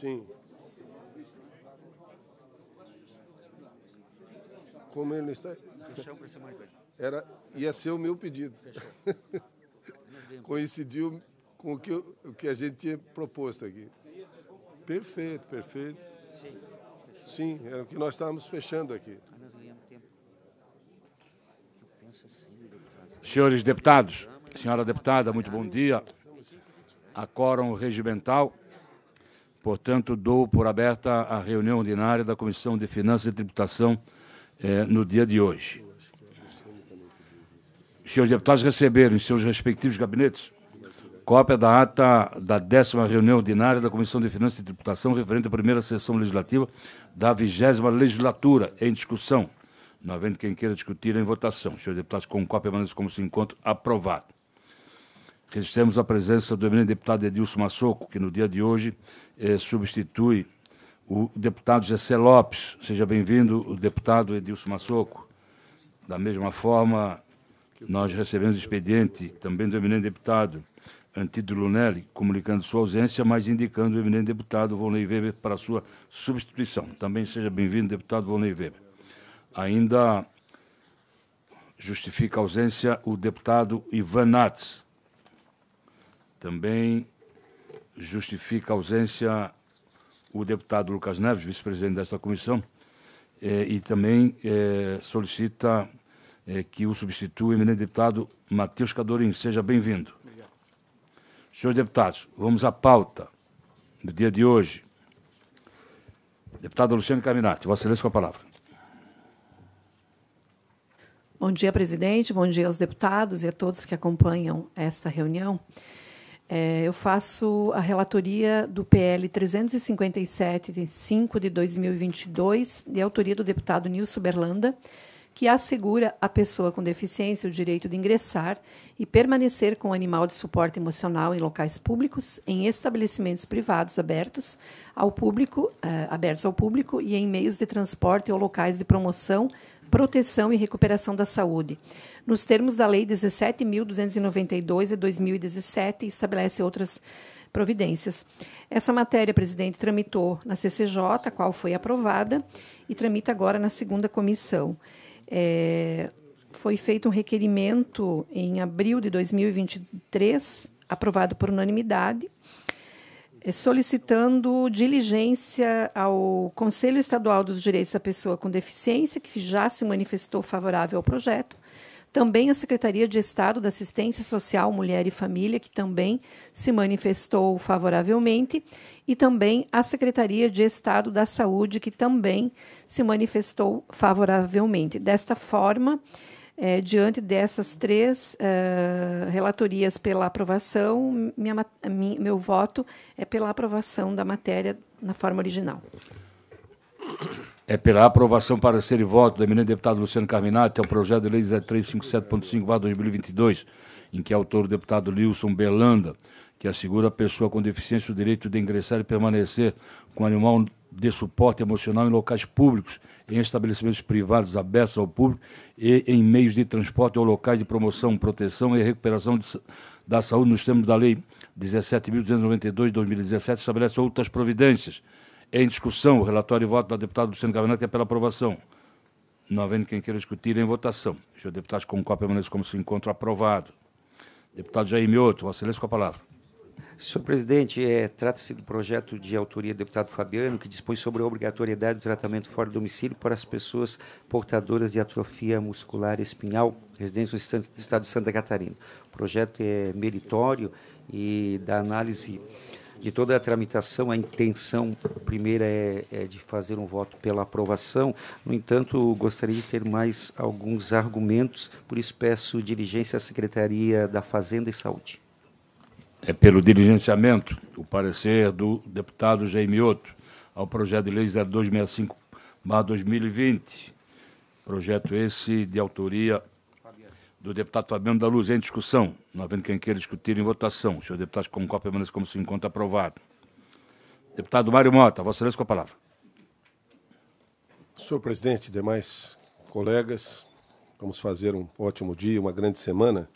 Sim. Como ele não está. Fechamos Era, ia ser o meu pedido. Coincidiu com o que, o que a gente tinha proposto aqui. Perfeito, perfeito. Sim. Sim, era o que nós estávamos fechando aqui. Ah, assim, Senhores deputados, senhora deputada, muito bom dia. A regimental Portanto, dou por aberta a reunião ordinária da Comissão de Finanças e Tributação eh, no dia de hoje. Os senhores deputados receberam em seus respectivos gabinetes cópia da ata da décima reunião ordinária da Comissão de Finanças e Tributação referente à primeira sessão legislativa da vigésima legislatura em discussão. Não havendo quem queira discutir em votação. Os senhores deputados, com cópia, permaneçam como se encontro aprovado. Registramos a presença do eminente deputado Edilson Massoco, que no dia de hoje eh, substitui o deputado Gessé Lopes. Seja bem-vindo, o deputado Edilson Massoco. Da mesma forma, nós recebemos o expediente também do eminente deputado Antídio Lunelli, comunicando sua ausência, mas indicando o eminente deputado Volney Weber para sua substituição. Também seja bem-vindo, deputado Volney Weber. Ainda justifica a ausência o deputado Ivan Nats também justifica a ausência o deputado Lucas Neves, vice-presidente desta comissão, eh, e também eh, solicita eh, que o substitua o eminente deputado Matheus Cadorim. Seja bem-vindo. Senhores deputados, vamos à pauta do dia de hoje. Deputado Luciano Caminati, Vossa Excelência com a palavra. Bom dia, presidente. Bom dia aos deputados e a todos que acompanham esta reunião. É, eu faço a relatoria do PL 357-5 de 2022, de autoria do deputado Nilson Berlanda, que assegura à pessoa com deficiência o direito de ingressar e permanecer com o animal de suporte emocional em locais públicos, em estabelecimentos privados abertos ao público, eh, abertos ao público e em meios de transporte ou locais de promoção, proteção e recuperação da saúde, nos termos da Lei 17.292 de 2017, estabelece outras providências. Essa matéria, presidente, tramitou na CCJ, a qual foi aprovada, e tramita agora na segunda comissão. É, foi feito um requerimento em abril de 2023, aprovado por unanimidade, é solicitando diligência ao Conselho Estadual dos Direitos da Pessoa com Deficiência, que já se manifestou favorável ao projeto, também a Secretaria de Estado da Assistência Social, Mulher e Família, que também se manifestou favoravelmente, e também a Secretaria de Estado da Saúde, que também se manifestou favoravelmente. Desta forma, é, diante dessas três uh, relatorias pela aprovação, minha, minha, meu voto é pela aprovação da matéria na forma original. É pela aprovação para ser voto da eminente deputado Luciano é o projeto de lei 0357.5 2022, em que é autor o deputado Wilson Belanda, que assegura à pessoa com deficiência o direito de ingressar e permanecer com animal de suporte emocional em locais públicos, em estabelecimentos privados abertos ao público e em meios de transporte ou locais de promoção, proteção e recuperação de, da saúde nos termos da Lei 17.292 de 2017, estabelece outras providências. Em discussão, o relatório e voto da deputada Luciana que é pela aprovação. Não havendo quem queira discutir, em votação. Senhor deputados com o permanece como se encontra aprovado. Deputado Jair Mioto, Vossa Excelência, com a palavra. Senhor presidente, é, trata-se do projeto de autoria do deputado Fabiano, que dispõe sobre a obrigatoriedade do tratamento fora do domicílio para as pessoas portadoras de atrofia muscular espinhal, residentes do estado de Santa Catarina. O projeto é meritório e da análise de toda a tramitação, a intenção primeira é, é, de fazer um voto pela aprovação. No entanto, gostaria de ter mais alguns argumentos, por isso peço diligência à Secretaria da Fazenda e Saúde é, pelo diligenciamento, o parecer do deputado Otto ao projeto de lei 0265-2020. Projeto esse de autoria do deputado Fabiano da Luz. Em discussão, não havendo quem queira discutir em votação. O senhor deputado concorda, permanece como se encontra aprovado. Deputado Mário Mota, Vossa Excelência com a palavra. Senhor presidente, demais colegas, vamos fazer um ótimo dia, uma grande semana.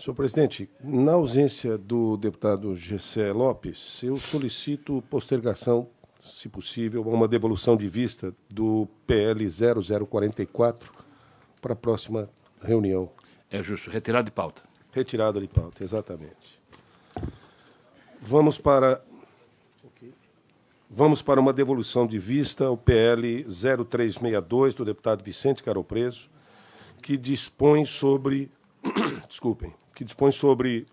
Senhor presidente, na ausência do deputado Gessé Lopes, eu solicito postergação, se possível, uma devolução de vista do PL 0044 para a próxima reunião. É justo. Retirado de pauta. Retirado de pauta, exatamente. Vamos para Vamos para uma devolução de vista ao PL 0362 do deputado Vicente Caropreso, que dispõe sobre desculpem, que dispõe sobre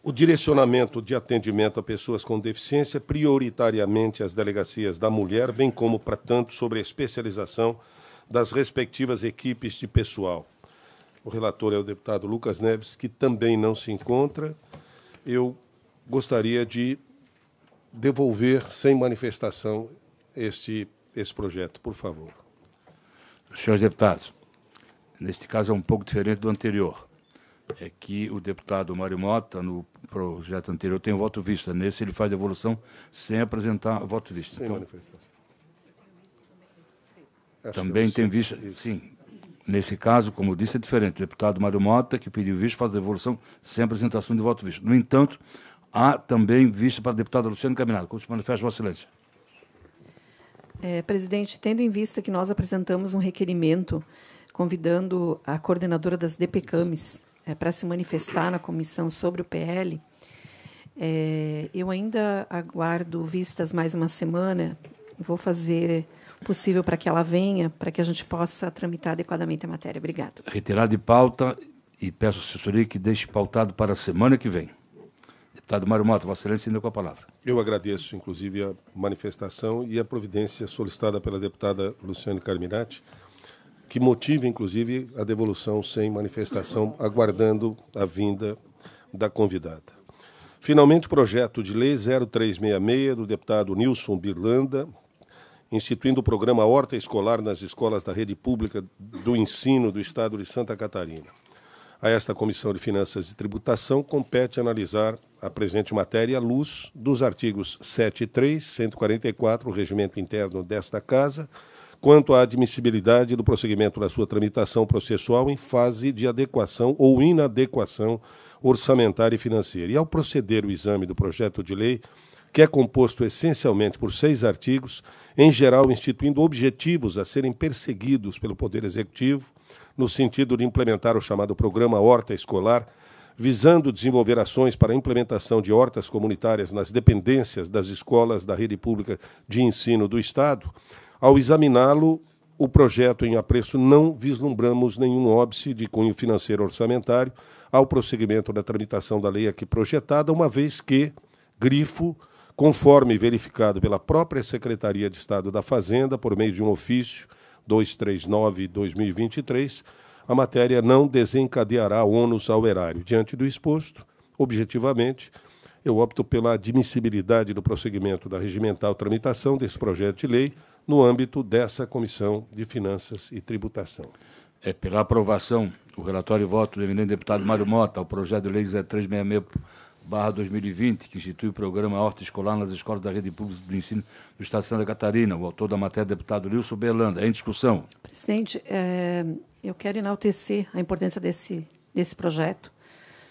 o direcionamento de atendimento a pessoas com deficiência, prioritariamente às delegacias da mulher, bem como, para tanto, sobre a especialização das respectivas equipes de pessoal. O relator é o deputado Lucas Neves, que também não se encontra. Eu gostaria de devolver, sem manifestação, esse, esse projeto, por favor. Senhores deputados, neste caso é um pouco diferente do anterior é que o deputado Mário Mota, no projeto anterior, tem o voto vista. Nesse, ele faz devolução sem apresentar voto vista. Sem então, manifestação. Também é tem vista. Sim. Nesse caso, como eu disse, é diferente. O deputado Mário Mota, que pediu vista, faz devolução sem apresentação de voto visto. No entanto, há também vista para a deputada Luciana Caminado. Como se manifesta, Vossa Excelência? É, presidente, tendo em vista que nós apresentamos um requerimento convidando a coordenadora das DPCAMs é, para se manifestar na comissão sobre o PL. É, eu ainda aguardo vistas mais uma semana. Vou fazer possível para que ela venha, para que a gente possa tramitar adequadamente a matéria. Obrigada. Retirar de pauta e peço à assessoria que deixe pautado para a semana que vem. Deputado Mário Mota, Vossa Excelência, ainda com a palavra. Eu agradeço, inclusive, a manifestação e a providência solicitada pela deputada Luciane Carminati que motive, inclusive, a devolução sem manifestação, aguardando a vinda da convidada. Finalmente, o projeto de lei 0366 do deputado Nilson Birlanda, instituindo o programa Horta Escolar nas escolas da rede pública do ensino do Estado de Santa Catarina. A esta Comissão de Finanças e Tributação compete analisar a presente matéria à luz dos artigos 7 e 3, 144, o regimento interno desta Casa, quanto à admissibilidade do prosseguimento da sua tramitação processual em fase de adequação ou inadequação orçamentária e financeira. E ao proceder o exame do projeto de lei, que é composto essencialmente por seis artigos, em geral instituindo objetivos a serem perseguidos pelo Poder Executivo, no sentido de implementar o chamado Programa Horta Escolar, visando desenvolver ações para a implementação de hortas comunitárias nas dependências das escolas da rede pública de ensino do Estado, ao examiná-lo, o projeto em apreço não vislumbramos nenhum óbice de cunho financeiro orçamentário ao prosseguimento da tramitação da lei aqui projetada, uma vez que, grifo, conforme verificado pela própria Secretaria de Estado da Fazenda, por meio de um ofício 239-2023, a matéria não desencadeará ônus ao erário. Diante do exposto, objetivamente, eu opto pela admissibilidade do prosseguimento da regimental tramitação desse projeto de lei no âmbito dessa Comissão de Finanças e Tributação. É pela aprovação, o relatório e voto do eminente deputado Mário Mota ao projeto de lei 0366 barra 2020, que institui o programa Horta Escolar nas Escolas da Rede Pública do Ensino do Estado de Santa Catarina. O autor da matéria, deputado Wilson Berlanda. É em discussão. Presidente, é, eu quero enaltecer a importância desse, desse projeto,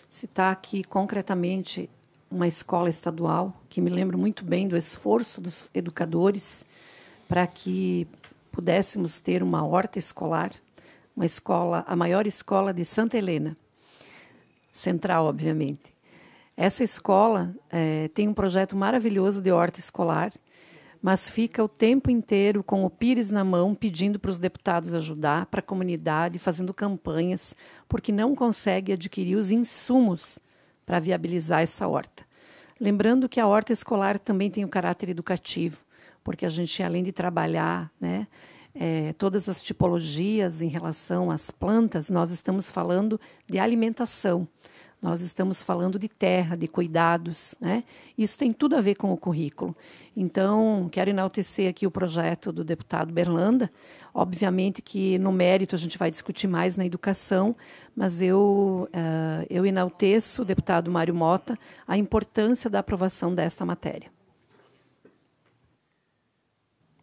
citar aqui concretamente uma escola estadual, que me lembro muito bem do esforço dos educadores para que pudéssemos ter uma horta escolar, uma escola, a maior escola de Santa Helena, central, obviamente. Essa escola é, tem um projeto maravilhoso de horta escolar, mas fica o tempo inteiro com o Pires na mão, pedindo para os deputados ajudar, para a comunidade, fazendo campanhas, porque não consegue adquirir os insumos para viabilizar essa horta. Lembrando que a horta escolar também tem o um caráter educativo, porque a gente, além de trabalhar né, é, todas as tipologias em relação às plantas, nós estamos falando de alimentação. Nós estamos falando de terra, de cuidados, né? Isso tem tudo a ver com o currículo. Então, quero enaltecer aqui o projeto do deputado Berlanda. Obviamente que no mérito a gente vai discutir mais na educação, mas eu, uh, eu enalteço o deputado Mário Mota a importância da aprovação desta matéria.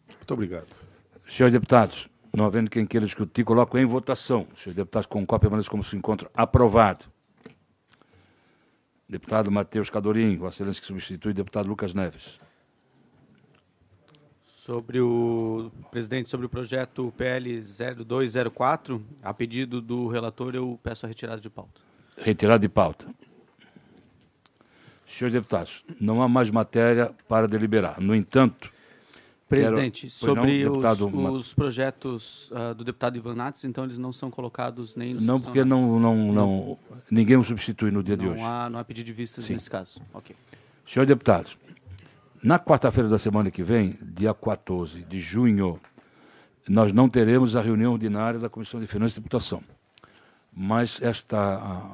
Muito obrigado. Senhores deputados, não havendo quem queira discutir, coloco em votação. Senhores deputados, com o qual como se encontra aprovado. Deputado Matheus Cadorim, Vossa Excelência que substitui deputado Lucas Neves. Sobre o presidente, sobre o projeto PL 0204, a pedido do relator, eu peço a retirada de pauta. Retirada de pauta. Senhores deputados, não há mais matéria para deliberar. No entanto, Presidente, sobre não, os, os, projetos uh, do deputado Ivan Nats, então eles não são colocados nem... Não, porque não, não, não, ninguém o substitui no dia não de hoje. Há, não há pedido de vistas Sim. nesse caso. Ok. Senhor deputado, na quarta-feira da semana que vem, dia 14 de junho, nós não teremos a reunião ordinária da Comissão de Finanças e Deputação. Mas esta,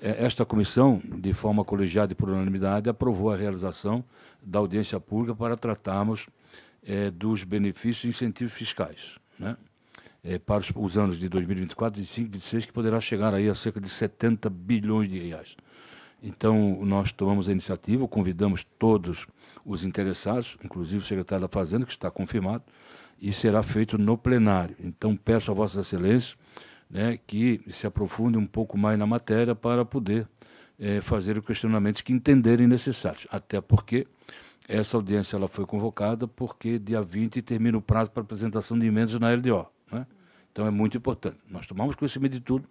é, esta comissão, de forma colegiada e por unanimidade, aprovou a realização da audiência pública para tratarmos é, dos benefícios e incentivos fiscais, né? É, para os, anos de 2024, 2025, 2026, que poderá chegar aí a cerca de 70 bilhões de reais. Então, nós tomamos a iniciativa, convidamos todos os interessados, inclusive o secretário da Fazenda, que está confirmado, e será feito no plenário. Então, peço a Vossa Excelência né, que se aprofunde um pouco mais na matéria para poder é, fazer os questionamentos que entenderem necessários, até porque essa audiência ela foi convocada porque dia 20 termina o prazo para apresentação de emendas na LDO. Né? Então é muito importante. Nós tomamos conhecimento de tudo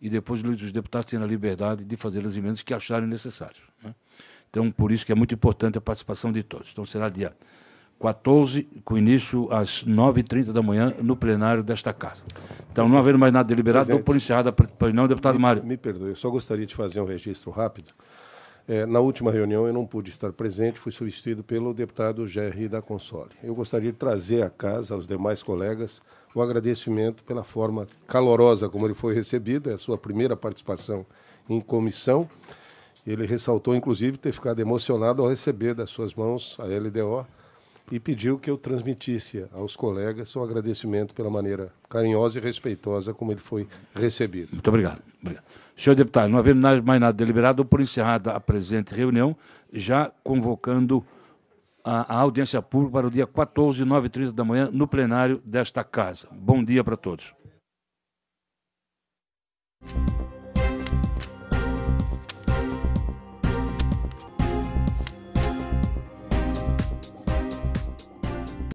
e depois os deputados têm a liberdade de fazer as emendas que acharem necessárias. Né? Então, por isso que é muito importante a participação de todos. Então, será dia 14, com início às 9h30 da manhã, no plenário desta Casa. Então, não havendo mais nada deliberado, dou por encerrada Não, deputado me, Mário. Me perdoe, eu só gostaria de fazer um registro rápido. É, na última reunião eu não pude estar presente, fui substituído pelo deputado Gerry da Console. Eu gostaria de trazer à casa, aos demais colegas, o agradecimento pela forma calorosa como ele foi recebido, é a sua primeira participação em comissão. Ele ressaltou, inclusive, ter ficado emocionado ao receber das suas mãos a LDO, e pediu que eu transmitisse aos colegas o agradecimento pela maneira carinhosa e respeitosa como ele foi recebido. Muito obrigado. obrigado. Senhor deputado, não havendo mais nada deliberado, por encerrada a presente reunião, já convocando a, a audiência pública para o dia 14, 9h30 da manhã, no plenário desta casa. Bom dia para todos.